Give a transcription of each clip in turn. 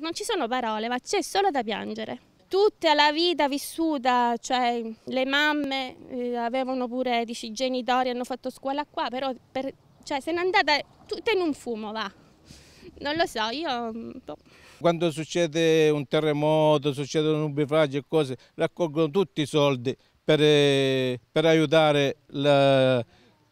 non ci sono parole, ma c'è solo da piangere. Tutta la vita vissuta, cioè le mamme eh, avevano pure dici, genitori, hanno fatto scuola qua, però per, cioè, se n'è andata tutta in un fumo, va. Non lo so, io... Boh. Quando succede un terremoto, succedono nubifragi e cose, raccolgono tutti i soldi per, eh, per aiutare la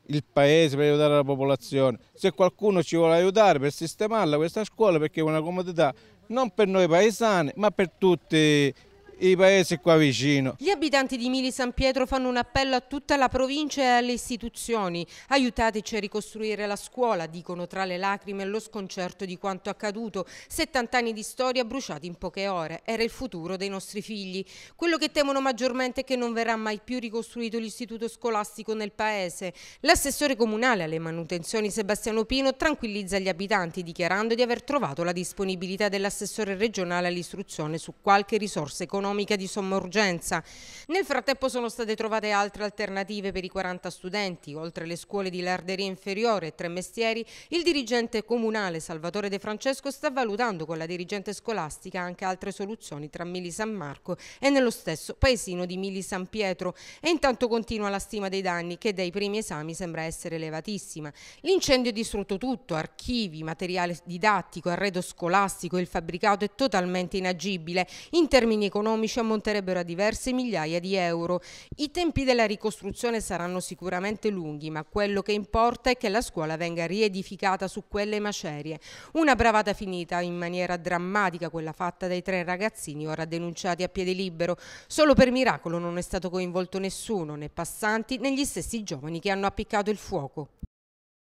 il paese, per aiutare la popolazione. Se qualcuno ci vuole aiutare per sistemarla questa scuola perché è una comodità non per noi paesani ma per tutti i paesi qua vicino. Gli abitanti di Mili San Pietro fanno un appello a tutta la provincia e alle istituzioni. Aiutateci a ricostruire la scuola, dicono tra le lacrime e lo sconcerto di quanto accaduto. 70 anni di storia bruciati in poche ore. Era il futuro dei nostri figli. Quello che temono maggiormente è che non verrà mai più ricostruito l'istituto scolastico nel paese. L'assessore comunale alle manutenzioni Sebastiano Pino tranquillizza gli abitanti dichiarando di aver trovato la disponibilità dell'assessore regionale all'istruzione su qualche risorsa economica economica di somma urgenza. Nel frattempo sono state trovate altre alternative per i 40 studenti. Oltre le scuole di Larderia Inferiore e Tre Mestieri, il dirigente comunale Salvatore De Francesco sta valutando con la dirigente scolastica anche altre soluzioni tra Mili San Marco e nello stesso paesino di Mili San Pietro. E intanto continua la stima dei danni che dai primi esami sembra essere elevatissima. L'incendio ha distrutto tutto, archivi, materiale didattico, arredo scolastico, il fabbricato è totalmente inagibile. In termini economici economici ammonterebbero a diverse migliaia di euro. I tempi della ricostruzione saranno sicuramente lunghi, ma quello che importa è che la scuola venga riedificata su quelle macerie. Una bravata finita in maniera drammatica quella fatta dai tre ragazzini ora denunciati a piede libero. Solo per miracolo non è stato coinvolto nessuno, né passanti né gli stessi giovani che hanno appiccato il fuoco.